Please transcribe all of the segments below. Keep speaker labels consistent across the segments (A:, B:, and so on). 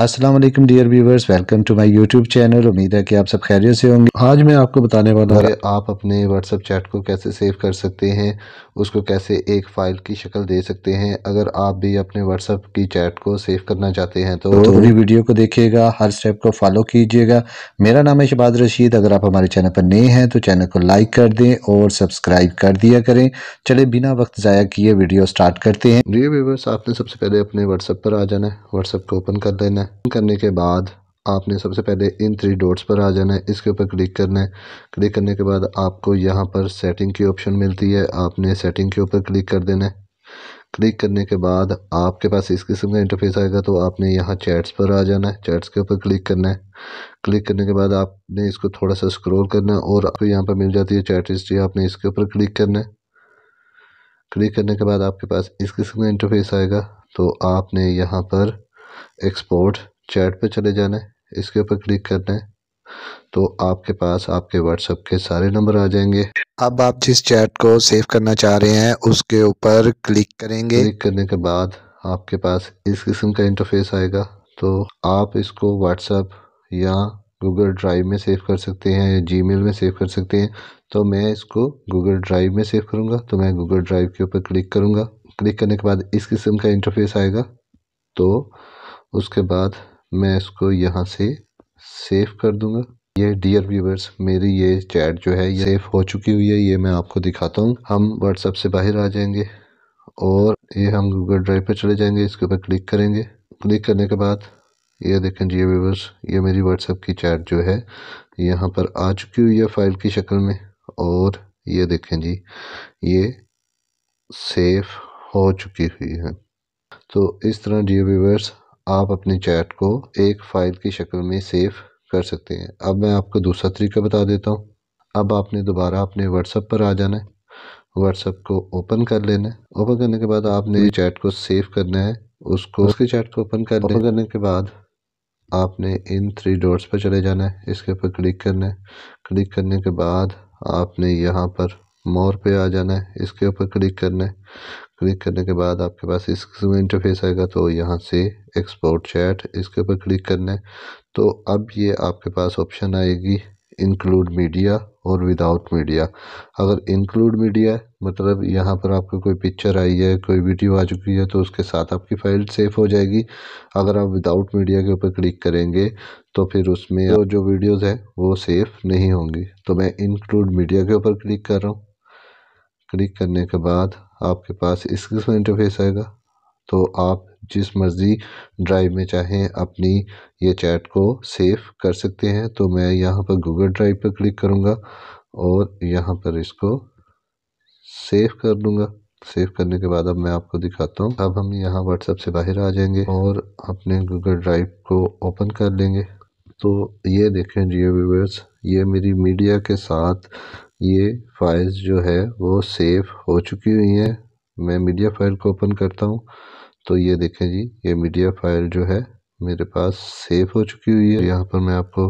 A: अस्सलाम वालेकुम dear viewers welcome to my YouTube channel उम्मीद है कि आप सब खैरियत से होंगे आज मैं आपको बताने वाला हूँ आप अपने व्हाट्सअप चैट को कैसे सेव कर सकते हैं उसको कैसे एक फ़ाइल की शक्ल दे सकते हैं अगर आप भी अपने व्हाट्सअप की चैट को सेव करना चाहते हैं तो, तो पूरी तो वीडियो को देखिएगा हर स्टेप को फॉलो कीजिएगा मेरा नाम है शबाज रशीद अगर आप हमारे चैनल पर नए हैं तो चैनल को लाइक कर दें और सब्सक्राइब कर दिया करें चले बिना वक्त ज़ाया किए वीडियो स्टार्ट करते हैं डियर व्यूवर्स आपने सबसे पहले अपने व्हाट्सअप पर आ जाना है व्हाट्सअप को ओपन कर देना है करने के बाद आपने सबसे पहले इन थ्री डॉट्स पर आ जाना है इसके ऊपर क्लिक करना है क्लिक करने के बाद आपको यहाँ पर सेटिंग की ऑप्शन मिलती है आपने सेटिंग के ऊपर क्लिक कर देना है क्लिक करने के बाद आपके पास इस किस्म का इंटरफेस आएगा तो आपने यहाँ चैट्स पर आ जाना है चैट्स के ऊपर क्लिक करना है क्लिक करने के बाद आपने इसको थोड़ा सा स्क्रॉल करना है और आपको यहाँ पर मिल जाती है चैट हिस्ट्री आपने इसके ऊपर क्लिक करना है क्लिक करने के बाद आपके पास इस किस्म का इंटरफेस आएगा तो आपने यहाँ पर एक्सपोर्ट चैट पे चले जाना है इसके ऊपर क्लिक करना है तो आपके पास आपके व्हाट्सएप के सारे नंबर आ जाएंगे अब आप जिस चैट को सेव करना चाह रहे हैं उसके ऊपर क्लिक करेंगे क्लिक करने के बाद आपके पास इस किस्म का इंटरफेस आएगा तो आप इसको व्हाट्सएप या गूगल ड्राइव में सेव कर सकते हैं या जी में सेव कर सकते हैं तो मैं इसको गूगल ड्राइव में सेव करूँगा तो मैं गूगल ड्राइव के ऊपर क्लिक करूँगा क्लिक करने के बाद इस किस्म का इंटरफेस आएगा तो उसके बाद मैं इसको यहाँ से सेव कर दूंगा ये डियर व्यूवर्स मेरी ये चैट जो है ये सेव हो चुकी हुई है ये मैं आपको दिखाता हूँ हम व्हाट्सअप से बाहर आ जाएंगे और ये हम गूगल ड्राइव पर चले जाएंगे इसके ऊपर क्लिक करेंगे क्लिक करने के बाद ये देखें डियर व्यूवर्स ये मेरी व्हाट्सअप की चैट जो है यहाँ पर आ चुकी हुई है फाइल की शक्ल में और ये देखें जी ये सेफ हो चुकी हुई है तो इस तरह डियर व्यूवर्स आप अपने चैट को एक फ़ाइल की शक्ल में सेव कर सकते हैं अब मैं आपको दूसरा तरीका बता देता हूँ अब आपने दोबारा अपने व्हाट्सएप पर आ जाना है व्हाट्सएप को ओपन कर लेना है ओपन करने के बाद आपने चैट को सेव करना है उसको उसके चैट को ओपन कर ओपन करने के बाद आपने इन थ्री डॉट्स पर चले जाना है इसके ऊपर क्लिक करना है क्लिक करने के बाद आपने यहाँ पर मोर पे आ जाना है इसके ऊपर क्लिक करना है क्लिक करने के बाद आपके पास इस किस्म का इंटरफेस आएगा तो यहाँ से एक्सपोर्ट चैट इसके ऊपर क्लिक करना है तो अब ये आपके पास ऑप्शन आएगी इंक्लूड मीडिया और विदाउट मीडिया अगर इंक्लूड मीडिया मतलब यहाँ पर आपको कोई पिक्चर आई है कोई वीडियो आ चुकी है तो उसके साथ आपकी फ़ाइल सेफ हो जाएगी अगर आप विदाउट मीडिया के ऊपर क्लिक करेंगे तो फिर उसमें तो जो वीडियोस हैं वो सेफ नहीं होंगी तो मैं इंक्लूड मीडिया के ऊपर क्लिक कर रहा हूँ क्लिक करने के बाद आपके पास इस किस्म इंटरफेस आएगा तो आप जिस मर्ज़ी ड्राइव में चाहें अपनी ये चैट को सेव कर सकते हैं तो मैं यहाँ पर गूगल ड्राइव पर क्लिक करूँगा और यहाँ पर इसको सेव कर दूँगा सेव करने के बाद अब मैं आपको दिखाता हूँ अब हम यहाँ व्हाट्सएप से बाहर आ जाएंगे और अपने गूगल ड्राइव को ओपन कर लेंगे तो ये देखें जियो व्यूवर्स ये मेरी मीडिया के साथ ये फाइल्स जो है वो सेव हो चुकी हुई हैं मैं मीडिया फाइल को ओपन करता हूँ तो ये देखें जी ये मीडिया फाइल जो है मेरे पास सेव हो चुकी हुई है यहाँ पर मैं आपको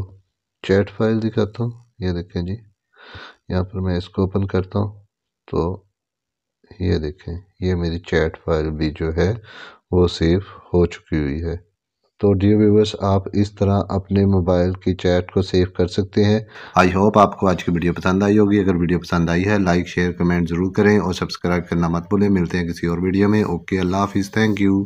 A: चैट फाइल दिखाता हूँ ये देखें जी यहाँ पर मैं इसको ओपन करता हूँ तो ये देखें ये मेरी चैट फाइल भी जो है वो सेव हो चुकी हुई है तो डियर व्यूवर्स आप इस तरह अपने मोबाइल की चैट को सेव कर सकते हैं आई होप आपको आज की वीडियो पसंद आई होगी अगर वीडियो पसंद आई है लाइक शेयर कमेंट ज़रूर करें और सब्सक्राइब करना मत भूलें मिलते हैं किसी और वीडियो में ओके अल्लाह हाफिज़ थैंक यू